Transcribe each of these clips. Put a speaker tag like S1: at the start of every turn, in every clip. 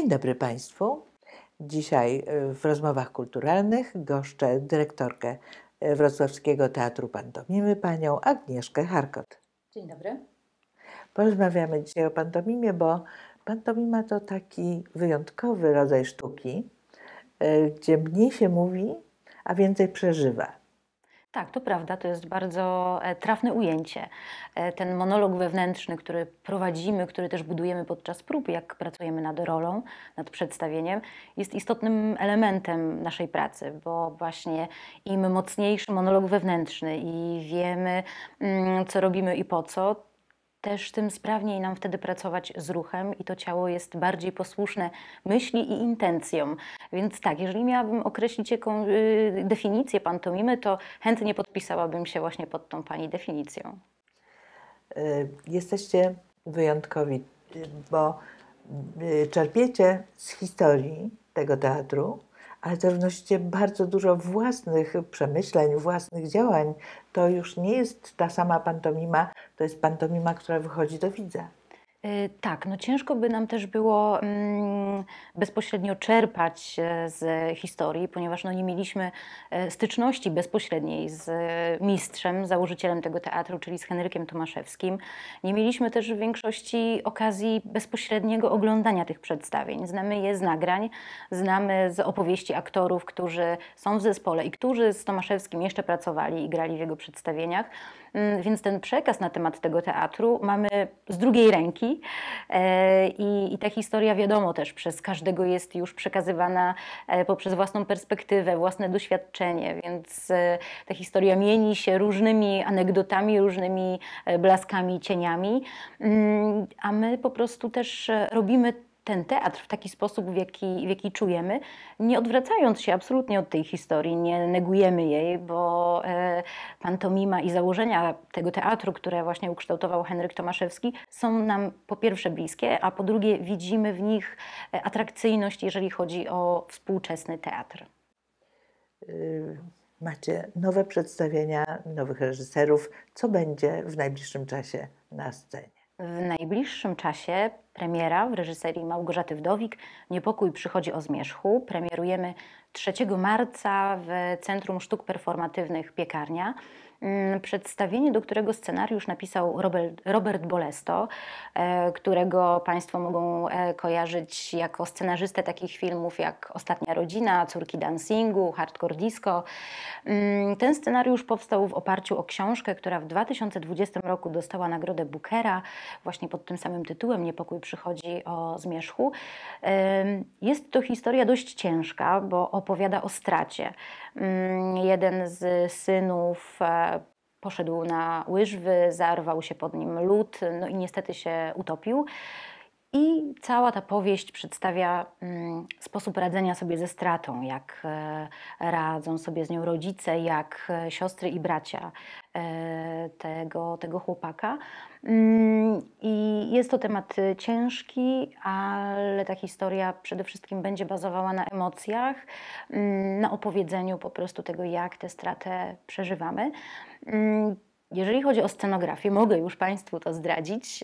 S1: Dzień dobry Państwu. Dzisiaj e, w rozmowach kulturalnych goszczę dyrektorkę e, Wrocławskiego Teatru Pantomimy, panią Agnieszkę Harkot. Dzień dobry. Porozmawiamy dzisiaj o pantomimie, bo pantomima to taki wyjątkowy rodzaj sztuki, e, gdzie mniej się mówi, a więcej przeżywa.
S2: Tak, to prawda, to jest bardzo e, trafne ujęcie. E, ten monolog wewnętrzny, który prowadzimy, który też budujemy podczas prób, jak pracujemy nad rolą, nad przedstawieniem, jest istotnym elementem naszej pracy, bo właśnie im mocniejszy monolog wewnętrzny i wiemy, mm, co robimy i po co, też tym sprawniej nam wtedy pracować z ruchem i to ciało jest bardziej posłuszne myśli i intencjom. Więc tak, jeżeli miałabym określić jaką y, definicję pantomimy, to chętnie podpisałabym się właśnie pod tą Pani definicją.
S1: Y, jesteście wyjątkowi, bo y, czerpiecie z historii tego teatru, ale też wnosicie bardzo dużo własnych przemyśleń, własnych działań. To już nie jest ta sama pantomima, to jest pantomima, która wychodzi do widza.
S2: Y, tak, no ciężko by nam też było mm, bezpośrednio czerpać e, z historii, ponieważ no nie mieliśmy e, styczności bezpośredniej z e, mistrzem, założycielem tego teatru, czyli z Henrykiem Tomaszewskim. Nie mieliśmy też w większości okazji bezpośredniego oglądania tych przedstawień. Znamy je z nagrań, znamy z opowieści aktorów, którzy są w zespole i którzy z Tomaszewskim jeszcze pracowali i grali w jego przedstawieniach. Mm, więc ten przekaz na temat tego teatru mamy z drugiej ręki e, i, i ta historia, wiadomo, też przez każdego jest już przekazywana e, poprzez własną perspektywę, własne doświadczenie, więc e, ta historia mieni się różnymi anegdotami, różnymi blaskami, cieniami, mm, a my po prostu też robimy ten teatr w taki sposób, w jaki, w jaki czujemy, nie odwracając się absolutnie od tej historii, nie negujemy jej, bo e, pantomima i założenia tego teatru, które właśnie ukształtował Henryk Tomaszewski, są nam po pierwsze bliskie, a po drugie widzimy w nich e, atrakcyjność, jeżeli chodzi o współczesny teatr.
S1: E, macie nowe przedstawienia, nowych reżyserów. Co będzie w najbliższym czasie
S2: na scenie? W najbliższym czasie premiera w reżyserii Małgorzaty Wdowik. Niepokój przychodzi o zmierzchu. Premierujemy 3 marca w Centrum Sztuk Performatywnych Piekarnia. Mm, przedstawienie, do którego scenariusz napisał Robert, Robert Bolesto, e, którego Państwo mogą e, kojarzyć jako scenarzystę takich filmów jak Ostatnia Rodzina, Córki Dancingu, Hardcore Disco. Mm, ten scenariusz powstał w oparciu o książkę, która w 2020 roku dostała nagrodę Bookera, właśnie pod tym samym tytułem Niepokój przychodzi o zmierzchu. Jest to historia dość ciężka, bo opowiada o stracie. Mm, jeden z synów e, poszedł na łyżwy, zarwał się pod nim lód, no i niestety się utopił. I cała ta powieść przedstawia mm, sposób radzenia sobie ze stratą, jak e, radzą sobie z nią rodzice, jak e, siostry i bracia e, tego, tego chłopaka. Mm, I jest to temat ciężki, ale ta historia przede wszystkim będzie bazowała na emocjach, mm, na opowiedzeniu po prostu tego, jak tę stratę przeżywamy. Jeżeli chodzi o scenografię, mogę już Państwu to zdradzić.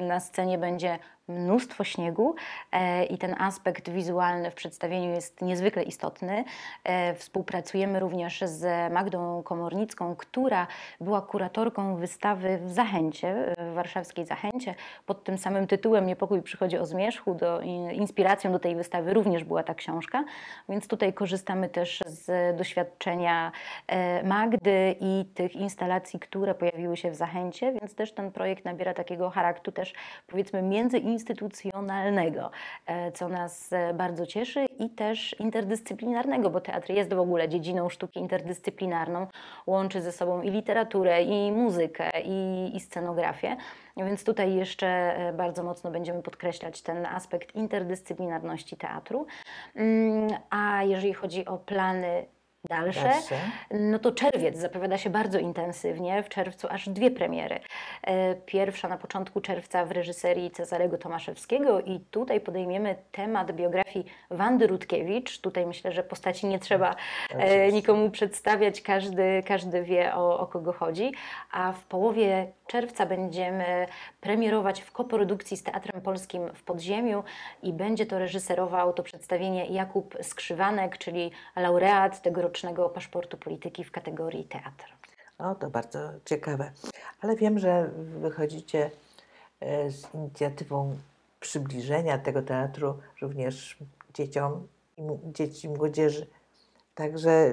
S2: Na scenie będzie mnóstwo śniegu e, i ten aspekt wizualny w przedstawieniu jest niezwykle istotny. E, współpracujemy również z Magdą Komornicką, która była kuratorką wystawy w Zachęcie, w warszawskiej Zachęcie. Pod tym samym tytułem Niepokój przychodzi o zmierzchu. Do, inspiracją do tej wystawy również była ta książka, więc tutaj korzystamy też z doświadczenia e, Magdy i tych instalacji, które pojawiły się w Zachęcie, więc też ten projekt nabiera takiego charakteru też powiedzmy między instytucjonalnego, e, co nas e, bardzo cieszy i też interdyscyplinarnego, bo teatr jest w ogóle dziedziną sztuki interdyscyplinarną, łączy ze sobą i literaturę, i muzykę, i, i scenografię. Więc tutaj jeszcze e, bardzo mocno będziemy podkreślać ten aspekt interdyscyplinarności teatru. Mm, a jeżeli chodzi o plany dalsze, no to czerwiec zapowiada się bardzo intensywnie. W czerwcu aż dwie premiery. E, pierwsza na początku czerwca w reżyserii Cezarego Tomaszewskiego i tutaj podejmiemy temat biografii Wandy Rutkiewicz. Tutaj myślę, że postaci nie trzeba e, nikomu przedstawiać, każdy, każdy wie o, o kogo chodzi. A w połowie czerwca będziemy premierować w koprodukcji z Teatrem Polskim w Podziemiu i będzie to reżyserował to przedstawienie Jakub Skrzywanek, czyli laureat tego tegorocznego paszportu polityki w kategorii teatr.
S1: O, to bardzo ciekawe. Ale wiem, że wychodzicie e, z inicjatywą przybliżenia tego teatru również dzieciom, dzieci i młodzieży. Także e,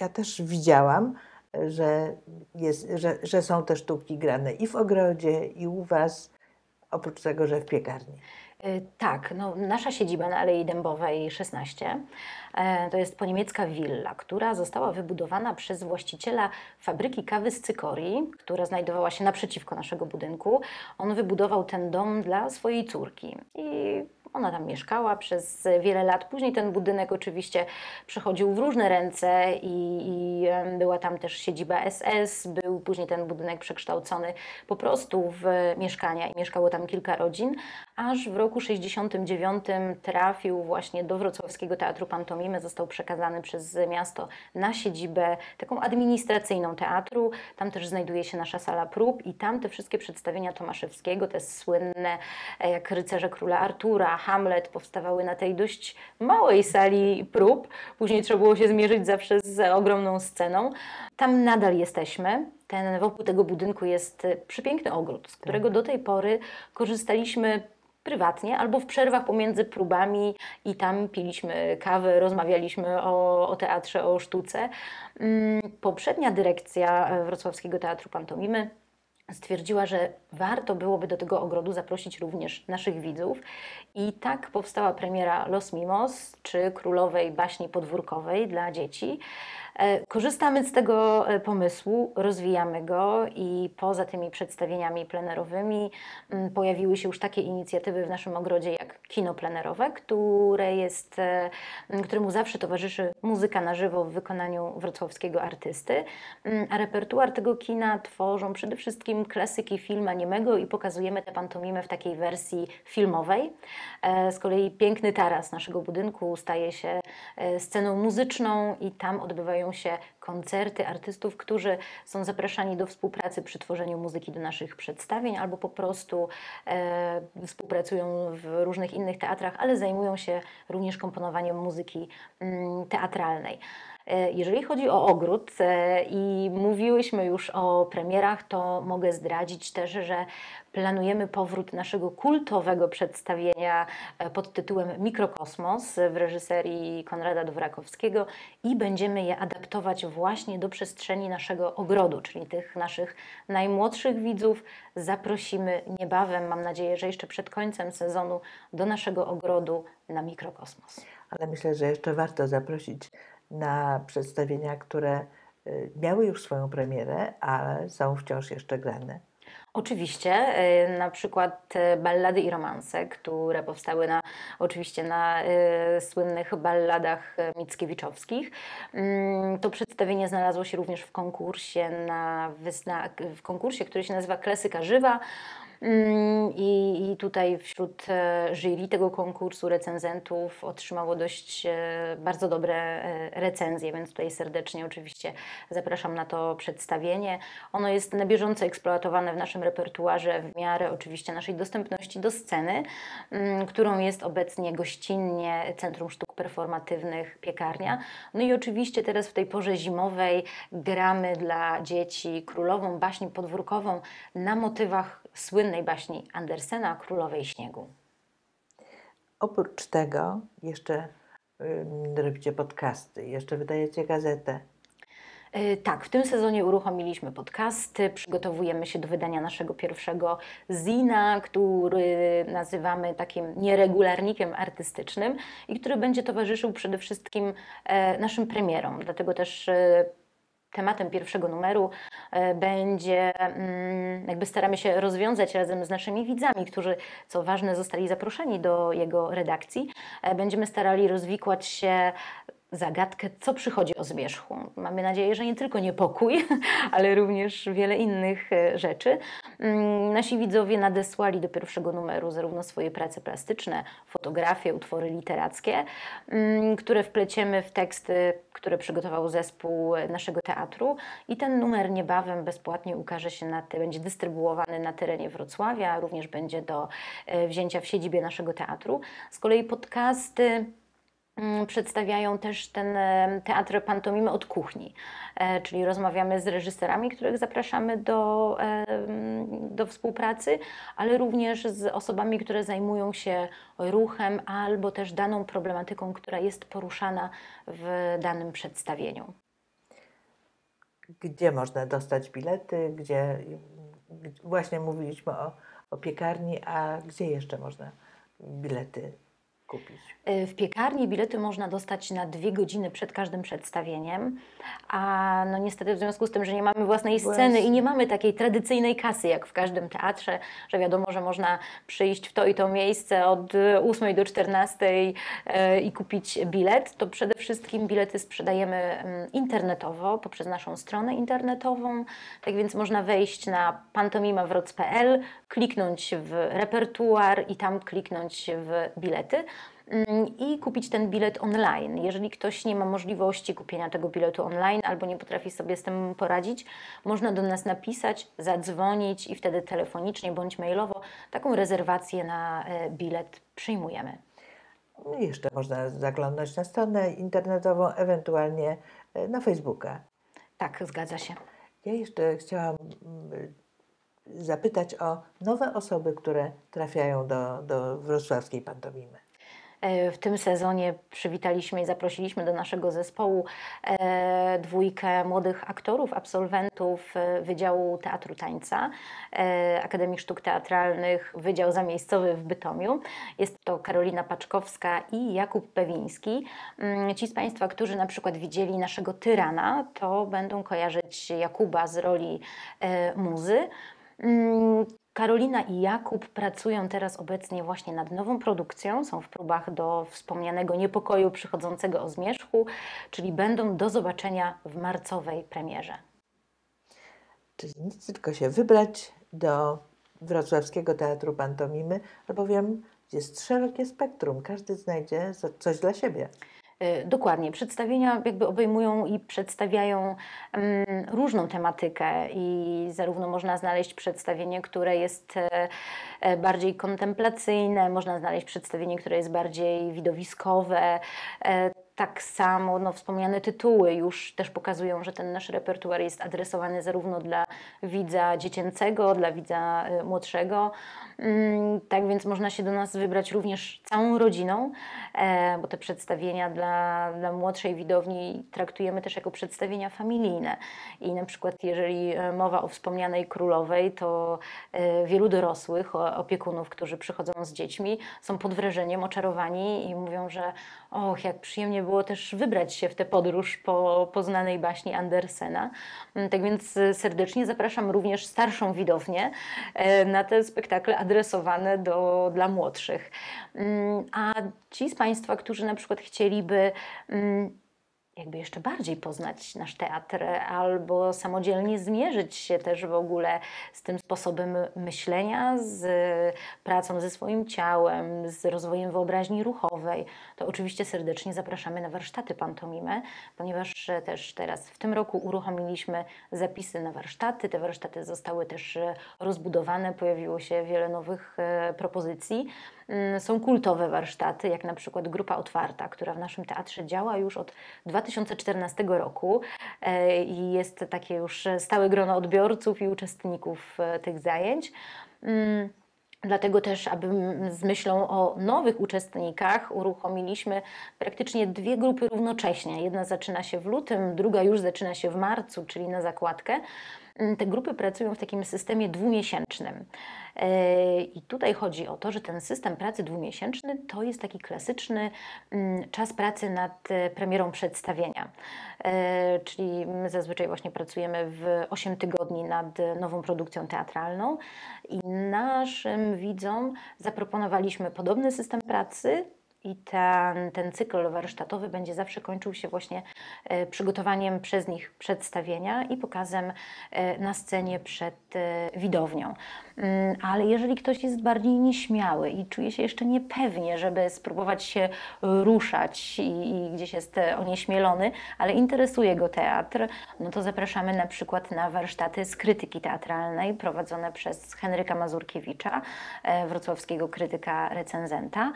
S1: ja też widziałam, e, że, jest, że, że, są te sztuki grane i w ogrodzie, i u Was, oprócz tego, że w piekarni.
S2: E, tak, no, nasza siedziba na Alei Dębowej 16 e, to jest poniemiecka willa, która została wybudowana przez właściciela fabryki kawy z Cykorii, która znajdowała się naprzeciwko naszego budynku. On wybudował ten dom dla swojej córki i ona tam mieszkała przez wiele lat. Później ten budynek oczywiście przechodził w różne ręce i, i była tam też siedziba SS. Był później ten budynek przekształcony po prostu w mieszkania i mieszkało tam kilka rodzin, aż w roku 69 trafił właśnie do Wrocławskiego Teatru Pantomimy. Został przekazany przez miasto na siedzibę taką administracyjną teatru. Tam też znajduje się nasza sala prób i tam te wszystkie przedstawienia Tomaszewskiego, te słynne e, jak Rycerze Króla Artura, Hamlet powstawały na tej dość małej sali prób. Później trzeba było się zmierzyć zawsze z ogromną sceną. Tam nadal jesteśmy. Ten, wokół tego budynku jest e, przepiękny ogród, z którego tak. do tej pory korzystaliśmy prywatnie albo w przerwach pomiędzy próbami i tam piliśmy kawę, rozmawialiśmy o, o teatrze, o sztuce. Mm, poprzednia dyrekcja e, Wrocławskiego Teatru Pantomimy stwierdziła, że warto byłoby do tego ogrodu zaprosić również naszych widzów. I tak powstała premiera Los Mimos, czy Królowej Baśni Podwórkowej dla dzieci. E, korzystamy z tego e, pomysłu, rozwijamy go i poza tymi przedstawieniami plenerowymi mm, pojawiły się już takie inicjatywy w naszym ogrodzie jak kino plenerowe, które jest, e, któremu zawsze towarzyszy muzyka na żywo w wykonaniu wrocławskiego artysty. Mm, a repertuar tego kina tworzą przede wszystkim klasyki filmu animego i pokazujemy tę pantomimę w takiej wersji filmowej. Z kolei piękny taras naszego budynku staje się sceną muzyczną i tam odbywają się koncerty artystów, którzy są zapraszani do współpracy przy tworzeniu muzyki do naszych przedstawień albo po prostu e, współpracują w różnych innych teatrach, ale zajmują się również komponowaniem muzyki mm, teatralnej. E, jeżeli chodzi o ogród e, i mówiłyśmy już o premierach, to mogę zdradzić też, że planujemy powrót naszego kultowego przedstawienia e, pod tytułem Mikrokosmos w reżyserii Konrada Dworakowskiego i będziemy je adaptować właśnie do przestrzeni naszego ogrodu, czyli tych naszych najmłodszych widzów zaprosimy niebawem, mam nadzieję, że jeszcze przed końcem sezonu do naszego ogrodu na Mikrokosmos.
S1: Ale myślę, że jeszcze warto zaprosić na przedstawienia, które y, miały już swoją premierę, ale są wciąż jeszcze grane.
S2: Oczywiście, y, na przykład y, ballady i romanse, które powstały na, oczywiście na słynnych balladach mickiewiczowskich. Mm, to przedstawienie znalazło się również w konkursie, na, na, w konkursie, który się nazywa Klasyka Żywa Mm, I, I, tutaj wśród e, jury tego konkursu recenzentów otrzymało dość e, bardzo dobre e, recenzje, więc tutaj serdecznie oczywiście zapraszam na to przedstawienie. Ono jest na bieżąco eksploatowane w naszym repertuarze w miarę oczywiście naszej dostępności do sceny, mm, którą jest obecnie gościnnie Centrum Sztuk Performatywnych Piekarnia. No i oczywiście teraz w tej porze zimowej gramy dla dzieci królową baśni podwórkową na motywach słynnej baśni Andersena Królowej Śniegu.
S1: Oprócz tego jeszcze robicie podcasty, jeszcze wydajecie gazetę.
S2: E, tak, w tym sezonie uruchomiliśmy podcasty, przygotowujemy się do wydania naszego pierwszego zina, który nazywamy takim nieregularnikiem artystycznym i który będzie towarzyszył przede wszystkim e, naszym premierom. Dlatego też e, tematem pierwszego numeru e, będzie, mm, jakby staramy się rozwiązać razem z naszymi widzami, którzy, co ważne, zostali zaproszeni do jego redakcji. E, będziemy starali rozwikłać się zagadkę, co przychodzi o zmierzchu. Mamy nadzieję, że nie tylko niepokój, ale również wiele innych e, rzeczy. Mm, nasi widzowie nadesłali do pierwszego numeru zarówno swoje prace plastyczne, fotografie, utwory literackie, mm, które wpleciemy w teksty, które przygotował zespół naszego teatru. I ten numer niebawem bezpłatnie ukaże się, na, będzie dystrybuowany na terenie Wrocławia, również będzie do e, wzięcia w siedzibie naszego teatru. Z kolei podcasty Mm, przedstawiają też ten e, teatr pantomimy od kuchni, e, czyli rozmawiamy z reżyserami, których zapraszamy do, e, mm, do współpracy, ale również z osobami, które zajmują się ruchem albo też daną problematyką, która jest poruszana w danym przedstawieniu.
S1: Gdzie można dostać bilety? Gdzie właśnie mówiliśmy o, o piekarni, a gdzie jeszcze można bilety kupić?
S2: E, w piekarni bilety można dostać na dwie godziny przed każdym przedstawieniem, a no niestety w związku z tym, że nie mamy własnej sceny i nie mamy takiej tradycyjnej kasy jak w każdym teatrze, że wiadomo, że można przyjść w to i to miejsce od 8 e, do 14 e, i kupić bilet, to przede wszystkim bilety sprzedajemy mm, internetowo, poprzez naszą stronę internetową, tak więc można wejść na pantomimawroc.pl, kliknąć w repertuar i tam kliknąć w bilety. Mm, i kupić ten bilet online. Jeżeli ktoś nie ma możliwości kupienia tego biletu online albo nie potrafi sobie z tym poradzić, można do nas napisać, zadzwonić i wtedy telefonicznie bądź mailowo taką rezerwację na e, bilet przyjmujemy.
S1: No jeszcze można zaglądać na stronę internetową, ewentualnie e, na Facebooka. Tak, zgadza się. Ja jeszcze chciałam mm, zapytać o nowe osoby, które trafiają do, do wrocławskiej pantomimy.
S2: E, w tym sezonie przywitaliśmy i zaprosiliśmy do naszego zespołu e, dwójkę młodych aktorów, absolwentów e, Wydziału Teatru Tańca Akademii Sztuk Teatralnych, Wydział Zamiejscowy w Bytomiu. Jest to Karolina Paczkowska i Jakub Pewiński. Mm, ci z Państwa, którzy na przykład widzieli naszego Tyrana, to będą kojarzyć Jakuba z roli muzy. Mm, Karolina i Jakub pracują teraz obecnie właśnie nad nową produkcją, są w próbach do wspomnianego niepokoju przychodzącego o zmierzchu, czyli będą do zobaczenia w marcowej premierze.
S1: Czyli nic, tylko się wybrać do Wrocławskiego Teatru Pantomimy, albowiem jest szerokie spektrum, każdy znajdzie coś dla siebie.
S2: Y, dokładnie. Przedstawienia jakby obejmują i przedstawiają mm, różną tematykę i zarówno można znaleźć przedstawienie, które jest e, e, bardziej kontemplacyjne, można znaleźć przedstawienie, które jest bardziej widowiskowe e, tak samo no, wspomniane tytuły już też pokazują, że ten nasz repertuar jest adresowany zarówno dla widza dziecięcego, dla widza y, młodszego. Mm, tak więc można się do nas wybrać również całą rodziną, e, bo te przedstawienia dla, dla młodszej widowni traktujemy też jako przedstawienia familijne. I na przykład, jeżeli e, mowa o wspomnianej królowej, to e, wielu dorosłych opiekunów, którzy przychodzą z dziećmi, są pod wrażeniem, oczarowani i mówią, że Och, jak przyjemnie było też wybrać się w tę podróż po poznanej baśni Andersena. Mm, tak więc y, serdecznie zapraszam również starszą widownię e, na te spektakle adresowane do, dla młodszych. Mm, a ci z Państwa, którzy na przykład chcieliby mm, jakby jeszcze bardziej poznać nasz teatr, albo samodzielnie zmierzyć się też w ogóle z tym sposobem myślenia, z pracą ze swoim ciałem, z rozwojem wyobraźni ruchowej, to oczywiście serdecznie zapraszamy na warsztaty Pantomime, ponieważ też teraz w tym roku uruchomiliśmy zapisy na warsztaty. Te warsztaty zostały też rozbudowane, pojawiło się wiele nowych e, propozycji. Mm, są kultowe warsztaty, jak na przykład grupa otwarta, która w naszym teatrze działa już od 2000 2014 roku e, i jest takie już stałe grono odbiorców i uczestników e, tych zajęć. Mm, dlatego też, aby z myślą o nowych uczestnikach, uruchomiliśmy praktycznie dwie grupy równocześnie. Jedna zaczyna się w lutym, druga już zaczyna się w marcu, czyli na zakładkę. Mm, te grupy pracują w takim systemie dwumiesięcznym. E, I tutaj chodzi o to, że ten system pracy dwumiesięczny to jest taki klasyczny mm, czas pracy nad e, premierą przedstawienia. E, czyli zazwyczaj właśnie pracujemy w 8 tygodni nad nową produkcją teatralną i naszym widzom zaproponowaliśmy podobny system pracy, i ten, ten cykl warsztatowy będzie zawsze kończył się właśnie e, przygotowaniem przez nich przedstawienia i pokazem e, na scenie przed e, widownią. Mm, ale jeżeli ktoś jest bardziej nieśmiały i czuje się jeszcze niepewnie, żeby spróbować się ruszać i, i gdzieś jest onieśmielony, ale interesuje go teatr, no to zapraszamy na przykład na warsztaty z krytyki teatralnej prowadzone przez Henryka Mazurkiewicza, wrocławskiego krytyka recenzenta.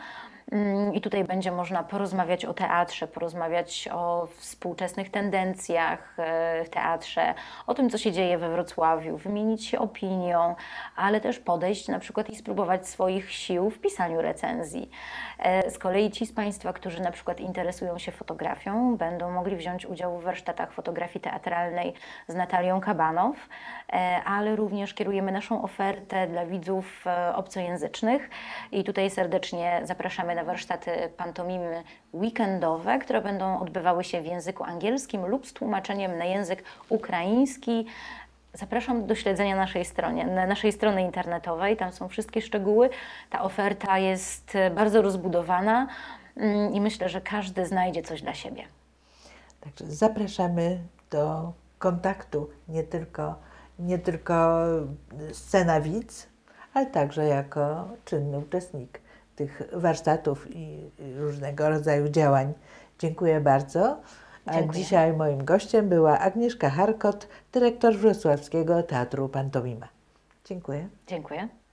S2: Mm, I tutaj będzie można porozmawiać o teatrze, porozmawiać o współczesnych tendencjach e, w teatrze, o tym, co się dzieje we Wrocławiu, wymienić się opinią, ale też podejść na przykład i spróbować swoich sił w pisaniu recenzji. E, z kolei ci z Państwa, którzy na przykład interesują się fotografią, będą mogli wziąć udział w warsztatach fotografii teatralnej z Natalią Kabanow, e, ale również kierujemy naszą ofertę dla widzów obcojęzycznych i tutaj serdecznie zapraszamy na warsztaty pantomimy weekendowe, które będą odbywały się w języku angielskim lub z tłumaczeniem na język ukraiński. Zapraszam do śledzenia naszej stronie, na naszej strony internetowej. Tam są wszystkie szczegóły. Ta oferta jest bardzo rozbudowana mm, i myślę, że każdy znajdzie coś dla siebie.
S1: Także zapraszamy do kontaktu nie tylko, nie tylko scena widz, ale także jako czynny uczestnik tych warsztatów i różnego rodzaju działań. Dziękuję bardzo. A Dziękuję. dzisiaj moim gościem była Agnieszka Harkot, dyrektor Wrocławskiego Teatru Pantomima. Dziękuję.
S2: Dziękuję.